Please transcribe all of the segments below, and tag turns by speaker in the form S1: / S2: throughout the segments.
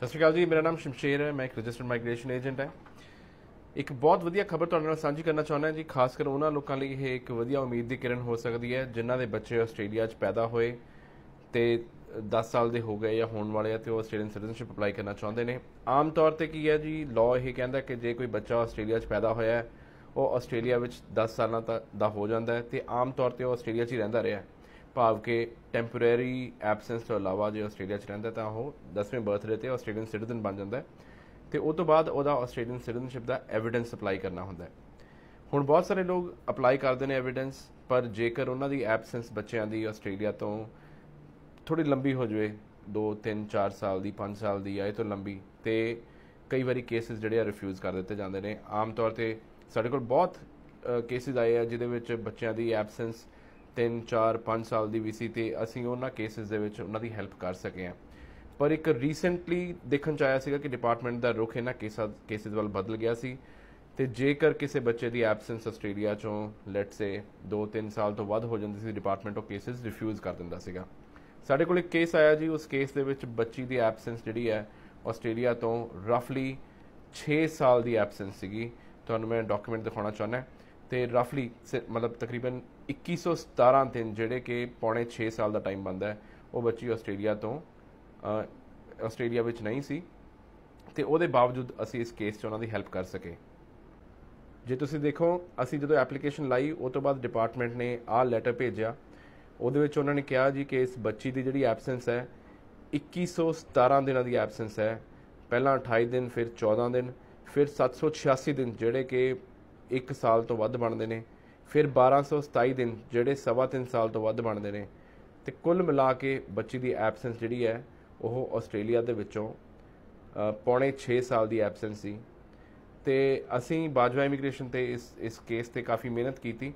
S1: ਸਤਿ ਸ਼੍ਰੀ ਅਕਾਲ ਜੀ ਮੇਰਾ ਨਾਮ ਸ਼ਮਸ਼ੇਰ ਹੈ ਮੈਂ ਇੱਕ ਰਜਿਸਟਰਡ ਮਾਈਗ੍ਰੇਸ਼ਨ ਏਜੰਟ ਹਾਂ ਇੱਕ ਬਹੁਤ ਵਧੀਆ ਖਬਰ ਤੁਹਾਡੇ ਨਾਲ ਸਾਂਝੀ ਕਰਨਾ ਚਾਹੁੰਦਾ ਜੀ ਖਾਸ ਕਰ ਉਹਨਾਂ ਲੋਕਾਂ ਲਈ ਇਹ ਇੱਕ ਵਧੀਆ ਉਮੀਦ ਦੀ ਕਿਰਨ ਹੋ ਸਕਦੀ ਹੈ ਜਿਨ੍ਹਾਂ ਦੇ ਬੱਚੇ ਆਸਟ੍ਰੇਲੀਆ 'ਚ ਪੈਦਾ ਹੋਏ ਤੇ 10 ਸਾਲ ਦੇ ਹੋ ਗਏ ਜਾਂ ਹੋਣ ਵਾਲੇ ਆ ਤੇ ਉਹ ਆਸਟ੍ਰੇਲੀਅਨ ਸਿਟੀਜ਼ਨਸ਼ਿਪ ਅਪਲਾਈ ਕਰਨਾ ਚਾਹੁੰਦੇ ਨੇ ਆਮ ਤੌਰ ਤੇ ਕੀ ਹੈ ਜੀ ਲਾਅ ਇਹ ਕਹਿੰਦਾ ਕਿ ਜੇ ਕੋਈ ਬੱਚਾ ਆਸਟ੍ਰੇਲੀਆ 'ਚ ਪੈਦਾ ਹੋਇਆ ਹੈ ਉਹ ਆਸਟ੍ਰੇਲੀਆ ਵਿੱਚ 10 ਸਾਲਾਂ ਦਾ ਹੋ ਜਾਂਦਾ ਹੈ ਤੇ ਆਮ ਤੌਰ ਤੇ ਉਹ ਆਸਟ੍ਰੇਲੀਆ 'ਚ ਹੀ ਰਹਿੰਦਾ ਰਿਹਾ ਹੈ ਭਾਵ ਕਿ ਟੈਂਪੋਰਰੀ ਐਬਸੈਂਸ ਤੋਂ ਇਲਾਵਾ ਜੇ ਆਸਟ੍ਰੇਲੀਆ 'ਚ ਰਹਿੰਦਾ ਤਾਂ ਉਹ 10ਵੇਂ ਬਰਥਡੇ ਤੇ ਆਸਟ੍ਰੇਲੀਅਨ ਸਿਟੀਜ਼ਨ ਬਣ ਜਾਂਦਾ ਹੈ ਤੇ ਉਸ ਤੋਂ ਬਾਅਦ ਉਹਦਾ ਆਸਟ੍ਰੇਲੀਅਨ ਸਿਟੀਜ਼ਨਸ਼ਿਪ ਦਾ ਐਵੀਡੈਂਸ ਅਪਲਾਈ ਕਰਨਾ ਹੁੰਦਾ ਹੈ ਹੁਣ ਬਹੁਤ ਸਾਰੇ ਲੋਕ ਅਪਲਾਈ ਕਰਦੇ ਨੇ ਐਵੀਡੈਂਸ ਪਰ ਜੇਕਰ ਉਹਨਾਂ ਦੀ ਐਬਸੈਂਸ ਬੱਚਿਆਂ ਦੀ ਆਸਟ੍ਰੇਲੀਆ ਤੋਂ ਥੋੜੀ ਲੰਬੀ ਹੋ ਜਵੇ 2 3 4 ਸਾਲ ਦੀ 5 ਸਾਲ ਦੀ ਆਏ ਤੋਂ ਲੰਬੀ ਤੇ ਕਈ ਵਾਰੀ ਕੇਸਿਸ ਜਿਹੜੇ ਆ ਰਿਫਿਊਜ਼ ਕਰ ਦਿੱਤੇ ਜਾਂਦੇ ਨੇ ਆਮ ਤੌਰ ਤੇ ਸਾਡੇ ਕੋਲ ਬਹੁਤ ਕੇਸਿਸ ਆਏ ਆ ਜਿਹਦੇ ਵਿੱਚ ਬੱਚਿਆਂ ਦੀ ਐਬਸੈਂਸ 3 4 5 ਸਾਲ ਦੀ ਵੀ ਸੀ ਤੇ ਅਸੀਂ ਉਹਨਾਂ ਕੇਸਿਸ ਦੇ ਵਿੱਚ ਉਹਨਾਂ ਦੀ ਹੈਲਪ ਕਰ ਸਕੇ ਆ ਪਰ ਇੱਕ ਰੀਸੈਂਟਲੀ ਦੇਖਣ ਚ ਆਇਆ ਸੀਗਾ ਕਿ ਡਿਪਾਰਟਮੈਂਟ ਦਾ ਰੁਖ ਇਹਨਾਂ ਕੇਸਾਂ ਕੇਸਿਸ ਵੱਲ ਬਦਲ ਗਿਆ ਸੀ ਤੇ ਜੇਕਰ ਕਿਸੇ ਬੱਚੇ ਦੀ ਐਬਸੈਂਸ ਆਸਟ੍ਰੇਲੀਆ ਚੋਂ ਲੈਟਸ ਸੇ 2-3 ਸਾਲ ਤੋਂ ਵੱਧ ਹੋ ਜਾਂਦੀ ਸੀ ਡਿਪਾਰਟਮੈਂਟ ਉਹ ਕੇਸਿਸ ਰਿਫਿਊਜ਼ ਕਰ ਦਿੰਦਾ ਸੀਗਾ ਸਾਡੇ ਕੋਲ ਇੱਕ ਕੇਸ ਆਇਆ ਜੀ ਉਸ ਕੇਸ ਦੇ ਵਿੱਚ ਬੱਚੀ ਦੀ ਐਬਸੈਂਸ ਜਿਹੜੀ ਹੈ ਆਸਟ੍ਰੇਲੀਆ ਤੋਂ ਰਫਲੀ 6 ਸਾਲ ਦੀ ਐਬਸੈਂਸ ਸੀਗੀ ਤੁਹਾਨੂੰ ਮੈਂ ਡਾਕੂਮੈਂਟ ਦਿਖਾਉਣਾ ਚਾਹੁੰਦਾ ਤੇ ਰਫਲੀ ਮਤਲਬ ਤਕਰੀਬਨ 2117 ਦਿਨ ਜਿਹੜੇ ਕਿ ਪੌਣੇ 6 ਸਾਲ ਦਾ ਟਾਈਮ ਬੰਦਾ ਹੈ ਉਹ ਬੱਚੀ ਆਸਟ੍ਰੇਲੀਆ ਤੋਂ ਆਸਟ੍ਰੇਲੀਆ ਵਿੱਚ ਨਹੀਂ ਸੀ ਤੇ ਉਹਦੇ ਬਾਵਜੂਦ ਅਸੀਂ ਇਸ ਕੇਸ 'ਚ ਉਹਨਾਂ ਦੀ ਹੈਲਪ ਕਰ ਸਕੇ ਜੇ ਤੁਸੀਂ ਦੇਖੋ ਅਸੀਂ ਜਦੋਂ ਐਪਲੀਕੇਸ਼ਨ ਲਾਈ ਉਸ ਤੋਂ ਬਾਅਦ ਡਿਪਾਰਟਮੈਂਟ ਨੇ ਆਹ ਲੈਟਰ ਭੇਜਿਆ ਉਹਦੇ ਵਿੱਚ ਉਹਨਾਂ ਨੇ ਕਿਹਾ ਜੀ ਕਿ ਇਸ ਬੱਚੀ ਦੀ ਜਿਹੜੀ ਐਬਸੈਂਸ ਹੈ 2117 ਦਿਨਾਂ ਦੀ ਐਬਸੈਂਸ ਹੈ ਪਹਿਲਾਂ 28 ਦਿਨ ਫਿਰ 14 ਦਿਨ ਫਿਰ 786 ਦਿਨ ਜਿਹੜੇ ਕਿ 1 ਸਾਲ ਤੋਂ ਵੱਧ ਬਣਦੇ ਨੇ ਫਿਰ 1227 ਦਿਨ ਜਿਹੜੇ ਸਵਾ ਸਾਲ ਤੋਂ ਵੱਧ ਬਣਦੇ ਨੇ ਤੇ ਕੁੱਲ ਮਿਲਾ ਕੇ ਬੱਚੀ ਦੀ ਐਬਸੈਂਸ ਜਿਹੜੀ ਹੈ ਉਹ ਆਸਟ੍ਰੇਲੀਆ ਦੇ ਵਿੱਚੋਂ ਪੌਣੇ 6 ਸਾਲ ਦੀ ਐਬਸੈਂਸ ਸੀ ਤੇ ਅਸੀਂ ਬਾਜਵਾ ਇਮੀਗ੍ਰੇਸ਼ਨ ਤੇ ਇਸ ਇਸ ਕੇਸ ਤੇ ਕਾਫੀ ਮਿਹਨਤ ਕੀਤੀ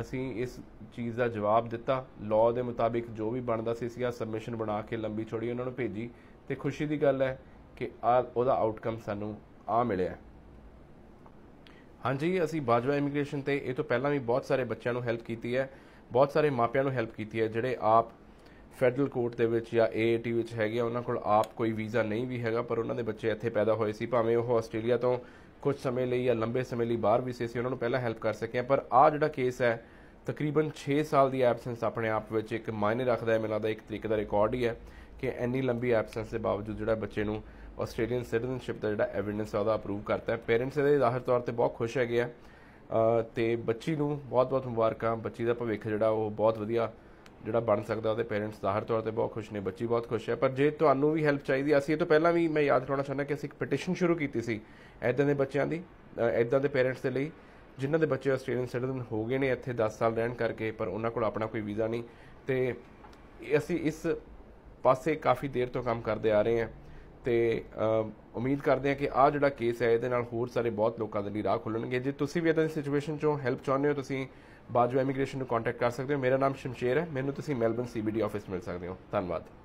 S1: ਅਸੀਂ ਇਸ ਚੀਜ਼ ਦਾ ਜਵਾਬ ਦਿੱਤਾ ਲਾਅ ਦੇ ਮੁਤਾਬਿਕ ਜੋ ਵੀ ਬਣਦਾ ਸੀ ਸੀਗਾ ਸਬਮਿਸ਼ਨ ਬਣਾ ਕੇ ਲੰਬੀ ਛੋੜੀ ਉਹਨਾਂ ਨੂੰ ਭੇਜੀ ਤੇ ਖੁਸ਼ੀ ਦੀ ਗੱਲ ਹੈ ਕਿ ਆ ਉਹਦਾ ਆਊਟਕਮ ਸਾਨੂੰ ਆ ਮਿਲਿਆ ਹਾਂਜੀ ਅਸੀਂ ਬਾਜਵਾ ਇਮੀਗ੍ਰੇਸ਼ਨ ਤੇ ਇਹ ਤੋਂ ਪਹਿਲਾਂ ਵੀ ਬਹੁਤ ਸਾਰੇ ਬੱਚਿਆਂ ਨੂੰ ਹੈਲਪ ਕੀਤੀ ਹੈ ਬਹੁਤ ਸਾਰੇ ਮਾਪਿਆਂ ਨੂੰ ਹੈਲਪ ਕੀਤੀ ਹੈ ਜਿਹੜੇ ਆਪ ਫੈਡਰਲ ਕੋਰਟ ਦੇ ਵਿੱਚ ਜਾਂ ਏਏਟੀ ਵਿੱਚ ਹੈਗੇ ਆ ਉਹਨਾਂ ਕੋਲ ਆਪ ਕੋਈ ਵੀਜ਼ਾ ਨਹੀਂ ਵੀ ਹੈਗਾ ਪਰ ਉਹਨਾਂ ਦੇ ਬੱਚੇ ਇੱਥੇ ਪੈਦਾ ਹੋਏ ਸੀ ਭਾਵੇਂ ਉਹ ਆਸਟ੍ਰੇਲੀਆ ਤੋਂ ਕੁਝ ਸਮੇਂ ਲਈ ਜਾਂ ਲੰਬੇ ਸਮੇਂ ਲਈ ਬਾਹਰ ਵੀ ਸੀ ਸੀ ਉਹਨਾਂ ਨੂੰ ਪਹਿਲਾਂ ਹੈਲਪ ਕਰ ਸਕੇ ਪਰ ਆ ਜਿਹੜਾ ਕੇਸ ਹੈ ਤਕਰੀਬਨ 6 ਸਾਲ ਦੀ ਐਬਸੈਂਸ ਆਪਣੇ ਆਪ ਵਿੱਚ ਇੱਕ ਮਾਇਨੇ ਰੱਖਦਾ ਹੈ ਮੈਨੂੰ ਲੱਗਦਾ ਇੱਕ ਤਰੀਕੇ ਦਾ ਰਿਕਾਰਡ ਹੀ ਹੈ ਕਿ ਇੰਨੀ ਲੰਬੀ ਐਬਸੈਂਸ ਦੇ ਬਾਵਜੂਦ ਜਿਹੜਾ ਬੱਚੇ ਨੂੰ ਆਸਟ੍ਰੇਲੀਅਨ ਸਿਟੀਜ਼ਨਸ਼ਿਪ ਦਾ ਜਿਹੜਾ ਐਵੀਡੈਂਸ ਆ ਉਹਦਾ ਅਪਰੂਵ ਕਰਤਾ ਹੈ ਪੇਰੈਂਟਸ ਇਹਦੇ ਜ਼ਾਹਰ ਤੌਰ ਤੇ ਬਹੁਤ ਖੁਸ਼ ਹੈਗੇ ਆ ਤੇ ਬੱਚੀ ਨੂੰ ਬਹੁਤ-ਬਹੁਤ ਮੁਬਾਰਕਾਂ ਬੱਚੀ ਦਾ ਭਵਿੱਖ ਜਿਹੜਾ ਉਹ ਬਹੁਤ ਵਧੀਆ ਜਿਹੜਾ ਬਣ ਸਕਦਾ ਉਹਦੇ ਪੇਰੈਂਟਸ ਜ਼ਾਹਰ ਤੌਰ ਤੇ ਬਹੁਤ ਖੁਸ਼ ਨੇ ਬੱਚੀ ਬਹੁਤ ਖੁਸ਼ ਹੈ ਪਰ ਜੇ ਤੁਹਾਨੂੰ ਵੀ ਹੈਲਪ ਚਾਹੀਦੀ ਅਸੀਂ ਇਹ ਤੋਂ ਪਹਿਲਾਂ ਵੀ ਮੈਂ ਯਾਦ ਕਰਾਉਣਾ ਚਾਹੁੰਦਾ ਕਿ ਅਸੀਂ ਇੱਕ ਪਟੀਸ਼ਨ ਸ਼ੁਰੂ ਕੀਤੀ ਸੀ ਐਦਾਂ ਦੇ ਬੱਚਿਆਂ ਦੀ ਐਦਾਂ ਦੇ ਪੇਰੈਂਟਸ ਦੇ ਲਈ ਜਿਨ੍ਹਾਂ ਦੇ ਬੱਚੇ ਆਸਟ੍ਰੇਲੀਅਨ ਸਿਟੀਜ਼ਨ ਹੋ ਗਏ ਨੇ ਇੱਥੇ 10 ਸਾਲ ਰਹਿਣ ਕਰਕੇ ਪਰ ਉਹਨਾਂ ਕੋਲ ਆਪਣਾ ਕੋਈ ਵੀਜ਼ਾ ਨਹੀਂ ਤੇ ਅਸੀਂ ਇਸ ਪਾਸੇ ਕਾਫੀ ਦੇਰ ਤੋਂ ਕੰਮ ਕਰਦੇ ਆ ਰਹੇ ਹਾਂ ਤੇ ਉਮੀਦ ਕਰਦੇ ਹਾਂ ਕਿ ਆ ਜਿਹੜਾ ਕੇਸ ਹੈ ਇਹਦੇ ਨਾਲ ਹੋਰ ਸਾਰੇ ਬਹੁਤ ਲੋਕਾਂ ਦੇ ਲਈ ਰਾਹ ਖੁੱਲਣਗੇ ਜੇ ਤੁਸੀਂ ਵੀ ਇਦਾਂ ਦੀ ਸਿਚੁਏਸ਼ਨ ਚੋਂ ਹੈਲਪ ਚਾਹੁੰਦੇ ਹੋ ਤੁਸੀਂ ਬਾਜਵਾ ਇਮੀਗ੍ਰੇਸ਼ਨ ਨੂੰ ਕੰਟੈਕਟ ਕਰ ਸਕਦੇ ਹੋ ਮੇਰਾ ਨਾਮ ਸ਼ਮਸ਼ੇਰ ਹੈ ਮੈਨੂੰ ਤੁਸੀਂ ਮੈਲਬਨ ਸੀਬੀਡੀ ਆਫਿਸ ਮਿਲ ਸਕਦੇ ਹੋ ਧੰਨਵਾਦ